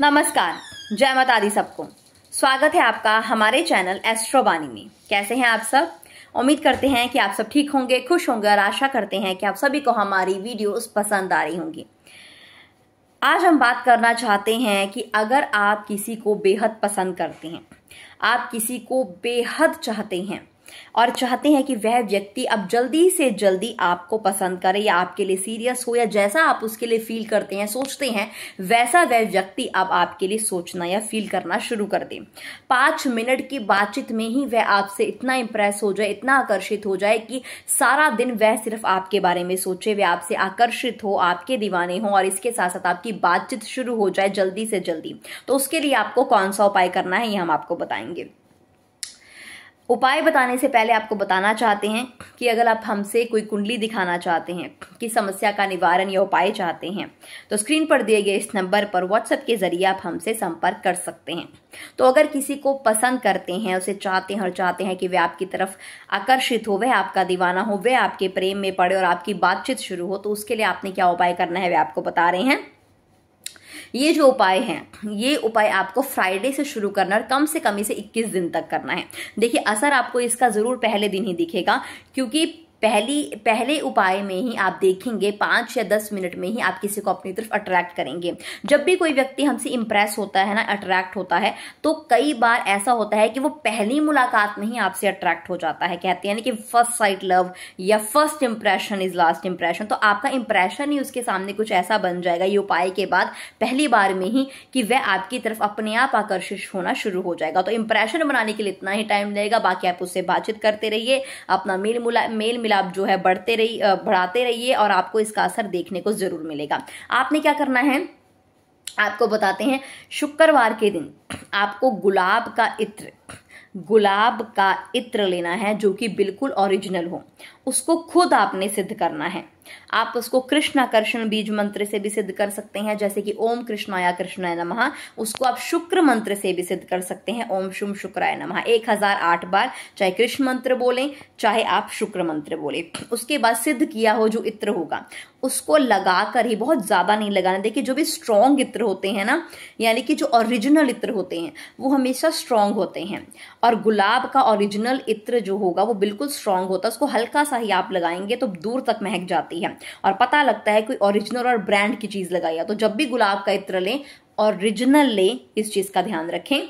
नमस्कार जय माता दी सबको स्वागत है आपका हमारे चैनल एस्ट्रोबानी में कैसे हैं आप सब उम्मीद करते हैं कि आप सब ठीक होंगे खुश होंगे और आशा करते हैं कि आप सभी को हमारी वीडियोस पसंद आ रही होंगी आज हम बात करना चाहते हैं कि अगर आप किसी को बेहद पसंद करते हैं आप किसी को बेहद चाहते हैं और चाहते हैं कि वह व्यक्ति अब जल्दी से जल्दी आपको पसंद करे या आपके लिए सीरियस हो या जैसा आप उसके लिए फील करते हैं सोचते हैं वैसा वह व्यक्ति अब आपके लिए सोचना या फील करना शुरू कर दे पांच मिनट की बातचीत में ही वह आपसे इतना इंप्रेस हो जाए इतना आकर्षित हो जाए कि सारा दिन वह सिर्फ आपके बारे में सोचे वह आपसे आकर्षित हो आपके दीवाने हो और इसके साथ साथ आपकी बातचीत शुरू हो जाए जल्दी से जल्दी तो उसके लिए आपको कौन सा उपाय करना है ये हम आपको बताएंगे उपाय बताने से पहले आपको बताना चाहते हैं कि अगर आप हमसे कोई कुंडली दिखाना चाहते हैं कि समस्या का निवारण या उपाय चाहते हैं तो स्क्रीन पर दिए गए इस नंबर पर व्हाट्सएप के जरिए आप हमसे संपर्क कर सकते हैं तो अगर किसी को पसंद करते हैं उसे चाहते हैं और चाहते हैं कि वे आपकी तरफ आकर्षित हो वह आपका दीवाना हो वह आपके प्रेम में पड़े और आपकी बातचीत शुरू हो तो उसके लिए आपने क्या उपाय करना है वे आपको बता रहे हैं ये जो उपाय हैं ये उपाय आपको फ्राइडे से शुरू करना और कम से कम इसे 21 दिन तक करना है देखिए असर आपको इसका ज़रूर पहले दिन ही दिखेगा क्योंकि पहली पहले उपाय में ही आप देखेंगे पाँच या दस मिनट में ही आप किसी को अपनी तरफ अट्रैक्ट करेंगे जब भी कोई व्यक्ति हमसे इम्प्रेस होता है ना अट्रैक्ट होता है तो कई बार ऐसा होता है कि वो पहली मुलाकात में ही आपसे अट्रैक्ट हो जाता है कहते हैं ना कि फर्स्ट साइट लव या first impression is last impression तो आपका इंप्रेशन ही उसके सामने कुछ ऐसा बन जाएगा ये उपाय के बाद पहली बार में ही कि वह आपकी तरफ अपने आप आकर्षित होना शुरू हो जाएगा तो इंप्रेशन बनाने के लिए इतना ही टाइम लगेगा बाकी आप उससे बातचीत करते रहिए अपना मेल मेल मिला आप जो है बढ़ते रही बढ़ाते रहिए और आपको इसका असर देखने को ज़रूर मिलेगा आपने क्या करना है आपको बताते हैं शुक्रवार के दिन आपको गुलाब का इत्र गुलाब का इत्र लेना है जो कि बिल्कुल ओरिजिनल हो उसको खुद आपने सिद्ध करना है आप उसको कृष्णाकर्षण बीज मंत्र से भी सिद्ध कर सकते हैं जैसे कि ओम कृष्णाया कृष्णाय नमः उसको आप शुक्र मंत्र से भी सिद्ध कर सकते हैं ओम शुम शुक्राय नमः एक हजार आठ बार चाहे कृष्ण मंत्र बोलें चाहे आप शुक्र मंत्र बोले उसके बाद सिद्ध किया हो जो इत्र होगा उसको लगाकर ही बहुत ज़्यादा नहीं लगाना देखिए जो भी स्ट्रांग इत्र होते हैं ना यानी कि जो ओरिजिनल इत्र होते हैं वो हमेशा स्ट्रांग होते हैं और गुलाब का ओरिजिनल इत्र जो होगा वो बिल्कुल स्ट्रांग होता है उसको हल्का सा ही आप लगाएंगे तो दूर तक महक जाती जाती है और पता लगता है कोई ओरिजिनल और ब्रांड की चीज़ लगाई है तो जब भी गुलाब का इत्र लें ओरिजिनल लें इस चीज़ का ध्यान रखें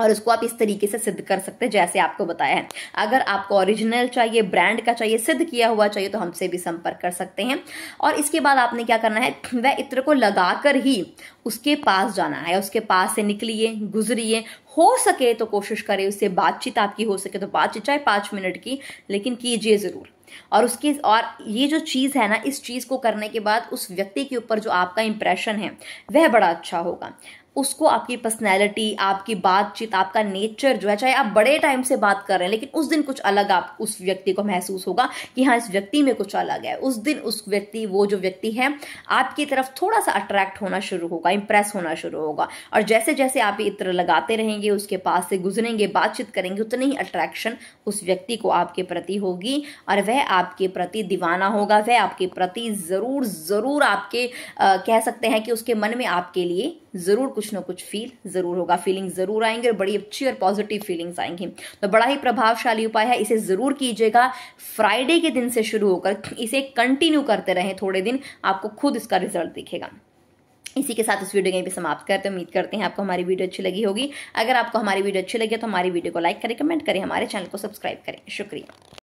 और उसको आप इस तरीके से सिद्ध कर सकते हैं जैसे आपको बताया है अगर आपको ओरिजिनल चाहिए ब्रांड का चाहिए सिद्ध किया हुआ चाहिए तो हमसे भी संपर्क कर सकते हैं और इसके बाद आपने क्या करना है वह इत्र को लगाकर ही उसके पास जाना है उसके पास से निकलिए गुजरिए हो सके तो कोशिश करें उससे बातचीत आपकी हो सके तो बातचीत चाहे पाँच मिनट की लेकिन कीजिए ज़रूर और उसकी और ये जो चीज़ है ना इस चीज़ को करने के बाद उस व्यक्ति के ऊपर जो आपका इम्प्रेशन है वह बड़ा अच्छा होगा उसको आपकी पर्सनैलिटी आपकी बातचीत आपका नेचर जो है चाहे आप बड़े टाइम से बात कर रहे हैं लेकिन उस दिन कुछ अलग आप उस व्यक्ति को महसूस होगा कि हाँ इस व्यक्ति में कुछ अलग है उस दिन उस व्यक्ति वो जो व्यक्ति है आपकी तरफ थोड़ा सा अट्रैक्ट होना शुरू होगा इंप्रेस होना शुरू होगा और जैसे जैसे आप इत्र लगाते रहेंगे उसके पास से गुजरेंगे बातचीत करेंगे उतनी ही अट्रैक्शन उस व्यक्ति को आपके प्रति होगी और वह आपके प्रति दीवाना होगा वह आपके प्रति ज़रूर ज़रूर आपके कह सकते हैं कि उसके मन में आपके लिए ज़रूर कुछ कुछ ना कुछ फील ज़रूर होगा फीलिंग ज़रूर आएंगे और बड़ी अच्छी और पॉजिटिव फीलिंग्स आएंगी तो बड़ा ही प्रभावशाली उपाय है इसे ज़रूर कीजिएगा फ्राइडे के दिन से शुरू होकर इसे कंटिन्यू करते रहें थोड़े दिन आपको खुद इसका रिजल्ट दिखेगा इसी के साथ इस वीडियो यहीं पर समाप्त करते हैं उम्मीद करते हैं आपको हमारी वीडियो अच्छी लगी होगी अगर आपको हमारी वीडियो अच्छी लगी तो हमारी वीडियो को लाइक करें कमेंट करें हमारे चैनल को सब्सक्राइब करें शुक्रिया